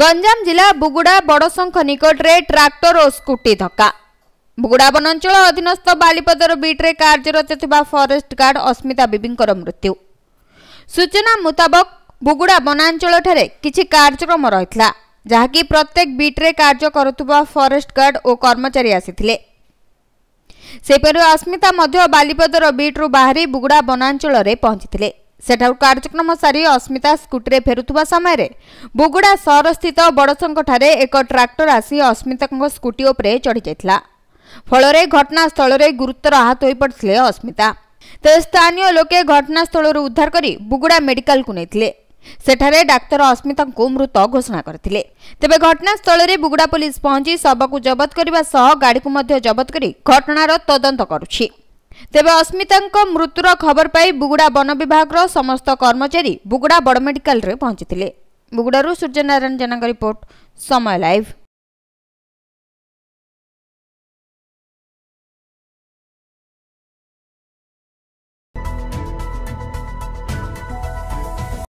ଗଞ୍ଜାମ ଜିଲ୍ଲା ବୁଗୁଡ଼ା ବଡ଼ଶଙ୍ଖ ନିକଟରେ ଟ୍ରାକ୍ଟର ଓ ସ୍କୁଟି ଧକ୍କା ବୁଗୁଡ଼ା ବନାଞ୍ଚଳ ଅଧୀନସ୍ଥ ବାଲିପଦର ବିଟ୍ରେ କାର୍ଯ୍ୟରତ ଥିବା ଫରେଷ୍ଟ ଗାର୍ଡ ଅସ୍ମିତା ବିବିଙ୍କର ମୃତ୍ୟୁ ସୂଚନା ମୁତାବକ ବୁଗୁଡ଼ା ବନାଞ୍ଚଳଠାରେ କିଛି କାର୍ଯ୍ୟକ୍ରମ ରହିଥିଲା ଯାହାକି ପ୍ରତ୍ୟେକ ବିଟ୍ରେ କାର୍ଯ୍ୟ କରୁଥିବା ଫରେଷ୍ଟ ଗାର୍ଡ ଓ କର୍ମଚାରୀ ଆସିଥିଲେ ସେହିପରି ଅସ୍ମିତା ମଧ୍ୟ ବାଲିପଦର ବିଟ୍ରୁ ବାହାରି ବୁଗୁଡ଼ା ବନାଞ୍ଚଳରେ ପହଞ୍ଚିଥିଲେ ସେଠାରୁ କାର୍ଯ୍ୟକ୍ରମ ସାରି ଅସ୍ମିତା ସ୍କୁଟିରେ ଫେରୁଥିବା ସମୟରେ ବୁଗୁଡ଼ା ସହରସ୍ଥିତ ବଡ଼ଶଙ୍କଠାରେ ଏକ ଟ୍ରାକ୍ଟର ଆସି ଅସ୍ମିତାଙ୍କ ସ୍କୁଟି ଉପରେ ଚଢ଼ିଯାଇଥିଲା ଫଳରେ ଘଟଣାସ୍ଥଳରେ ଗୁରୁତର ଆହତ ହୋଇପଡ଼ିଥିଲେ ଅସ୍ମିତା ତେବେ ସ୍ଥାନୀୟ ଲୋକେ ଘଟଣାସ୍ଥଳରୁ ଉଦ୍ଧାର କରି ବୁଗୁଡ଼ା ମେଡିକାଲକୁ ନେଇଥିଲେ ସେଠାରେ ଡାକ୍ତର ଅସ୍ମିତାଙ୍କୁ ମୃତ ଘୋଷଣା କରିଥିଲେ ତେବେ ଘଟଣାସ୍ଥଳରେ ବୁଗୁଡ଼ା ପୋଲିସ ପହଞ୍ଚି ଶବକୁ ଜବତ କରିବା ସହ ଗାଡ଼ିକୁ ମଧ୍ୟ ଜବତ କରି ଘଟଣାର ତଦନ୍ତ କରୁଛି तपाई अस्मिताको मृत्युर खबर पाई बुगुडा वन विभाग समस्त कर्मचारी बुगुडा बड मेडिकल पहचिले बुगुडा सूर्य नारायण जेनाभ